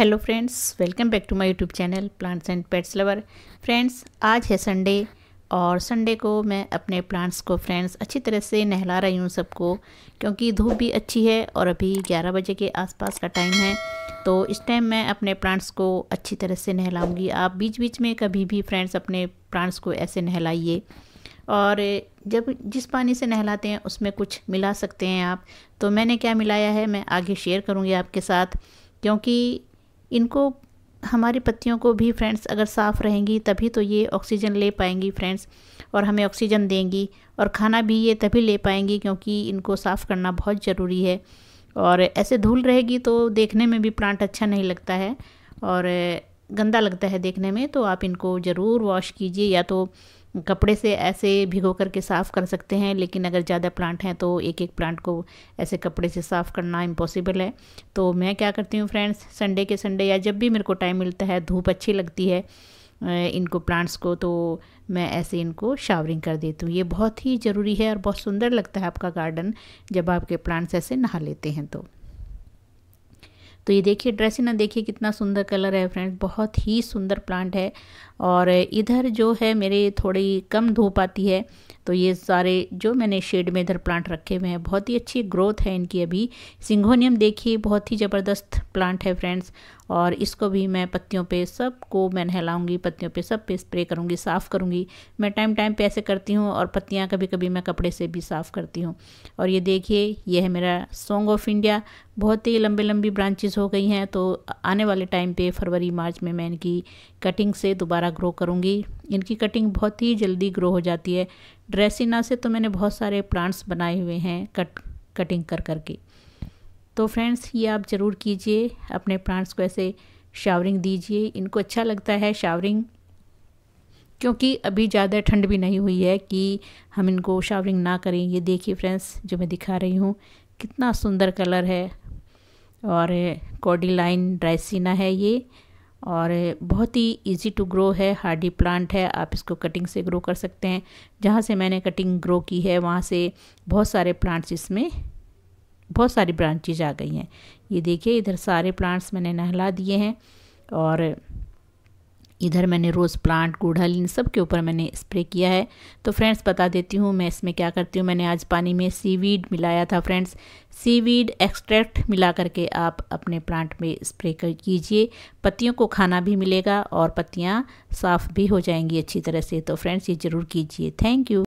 hello friends welcome back to my YouTube channel plants and pets lover friends आज है Sunday और Sunday को मैं अपने प्लांट्स को फ्रेंड्स अच्छी तरह से नहला रही हूँ सबको क्योंकि धूप भी अच्छी है और अभी 11 बजे के आसपास का टाइम है तो इस टाइम मैं अपने प्लांट्स को अच्छी तरह से नहलाऊँगी आप बीच बीच में कभी भी फ्रेंड्स अपने प्लांट्स को ऐसे नहलाइए और जब जिस पानी से नहलाते हैं उसमें कुछ मिला सकते हैं आप तो मैंने क्या मिलाया है मैं आगे शेयर करूँगी आपके साथ क्योंकि इनको हमारी पत्तियों को भी फ्रेंड्स अगर साफ़ रहेंगी तभी तो ये ऑक्सीजन ले पाएंगी फ्रेंड्स और हमें ऑक्सीजन देंगी और खाना भी ये तभी ले पाएंगी क्योंकि इनको साफ़ करना बहुत ज़रूरी है और ऐसे धूल रहेगी तो देखने में भी प्लांट अच्छा नहीं लगता है और गंदा लगता है देखने में तो आप इनको ज़रूर वॉश कीजिए या तो कपड़े से ऐसे भिगो करके साफ़ कर सकते हैं लेकिन अगर ज़्यादा प्लांट हैं तो एक एक प्लांट को ऐसे कपड़े से साफ़ करना इम्पॉसिबल है तो मैं क्या करती हूँ फ्रेंड्स संडे के संडे या जब भी मेरे को टाइम मिलता है धूप अच्छी लगती है इनको प्लांट्स को तो मैं ऐसे इनको शावरिंग कर देती हूँ ये बहुत ही ज़रूरी है और बहुत सुंदर लगता है आपका गार्डन जब आपके प्लांट्स ऐसे नहा लेते हैं तो तो ये देखिए ड्रेसिना देखिए कितना सुंदर कलर है फ्रेंड्स बहुत ही सुंदर प्लांट है और इधर जो है मेरे थोड़ी कम धूप आती है तो ये सारे जो मैंने शेड में इधर प्लांट रखे हुए हैं बहुत ही अच्छी ग्रोथ है इनकी अभी सिंघोनियम देखिए बहुत ही ज़बरदस्त प्लांट है फ्रेंड्स और इसको भी मैं पत्तियों पे को मैं नहलाऊँगी पत्तियों पे सब पे स्प्रे करूँगी साफ़ करूँगी मैं टाइम टाइम पे ऐसे करती हूँ और पत्तियाँ कभी कभी मैं कपड़े से भी साफ़ करती हूँ और ये देखिए ये है मेरा सॉन्ग ऑफ इंडिया बहुत ही लंबे लंबी ब्रांचेस हो गई हैं तो आने वाले टाइम पे फरवरी मार्च में मैं इनकी कटिंग से दोबारा ग्रो करूँगी इनकी कटिंग बहुत ही जल्दी ग्रो हो जाती है ड्रेसिना से तो मैंने बहुत सारे प्लांट्स बनाए हुए हैं कट कटिंग कर कर के तो फ्रेंड्स ये आप ज़रूर कीजिए अपने प्लांट्स को ऐसे शावरिंग दीजिए इनको अच्छा लगता है शावरिंग क्योंकि अभी ज़्यादा ठंड भी नहीं हुई है कि हम इनको शावरिंग ना करें ये देखिए फ्रेंड्स जो मैं दिखा रही हूँ कितना सुंदर कलर है और कॉडी लाइन ड्राइसिना है ये और बहुत ही इजी टू ग्रो है हार्डी प्लांट है आप इसको कटिंग से ग्रो कर सकते हैं जहाँ से मैंने कटिंग ग्रो की है वहाँ से बहुत सारे प्लांट्स इसमें बहुत सारी ब्रांचेज आ गई हैं ये देखिए इधर सारे प्लांट्स मैंने नहला दिए हैं और इधर मैंने रोज़ प्लांट गुड़हल इन सब के ऊपर मैंने स्प्रे किया है तो फ्रेंड्स बता देती हूँ मैं इसमें क्या करती हूँ मैंने आज पानी में सीवीड मिलाया था फ्रेंड्स सीवीड एक्सट्रैक्ट मिला करके आप अपने प्लांट में स्प्रे कर कीजिए पत्तियों को खाना भी मिलेगा और पत्तियाँ साफ़ भी हो जाएंगी अच्छी तरह से तो फ्रेंड्स ये ज़रूर कीजिए थैंक यू